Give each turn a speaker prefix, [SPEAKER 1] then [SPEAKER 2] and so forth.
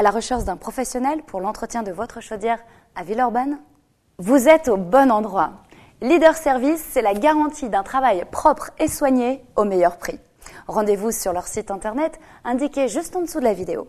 [SPEAKER 1] à la recherche d'un professionnel pour l'entretien de votre chaudière à Villeurbanne Vous êtes au bon endroit. Leader Service, c'est la garantie d'un travail propre et soigné au meilleur prix. Rendez-vous sur leur site internet indiqué juste en dessous de la vidéo.